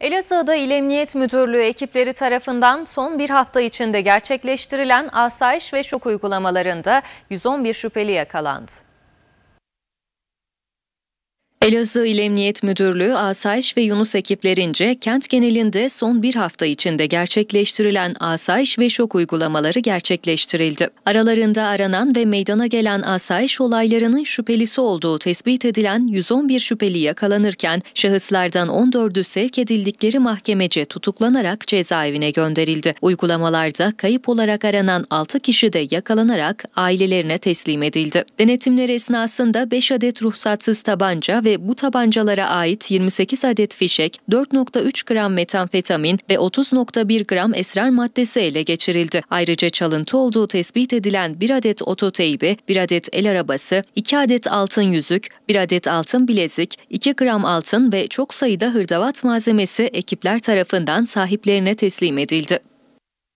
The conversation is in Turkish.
Elazığ'da İl Emniyet Müdürlüğü ekipleri tarafından son bir hafta içinde gerçekleştirilen asayiş ve şok uygulamalarında 111 şüpheli yakalandı. Elazığ İl Emniyet Müdürlüğü, Asayiş ve Yunus ekiplerince kent genelinde son bir hafta içinde gerçekleştirilen asayiş ve şok uygulamaları gerçekleştirildi. Aralarında aranan ve meydana gelen asayiş olaylarının şüphelisi olduğu tespit edilen 111 şüpheli yakalanırken şahıslardan 14'ü sevk edildikleri mahkemece tutuklanarak cezaevine gönderildi. Uygulamalarda kayıp olarak aranan 6 kişi de yakalanarak ailelerine teslim edildi. Denetimler esnasında 5 adet ruhsatsız tabanca ve bu tabancalara ait 28 adet fişek, 4.3 gram metamfetamin ve 30.1 gram esrar maddesi ele geçirildi. Ayrıca çalıntı olduğu tespit edilen bir adet ototeybi, bir adet el arabası, 2 adet altın yüzük, bir adet altın bilezik, 2 gram altın ve çok sayıda hırdavat malzemesi ekipler tarafından sahiplerine teslim edildi.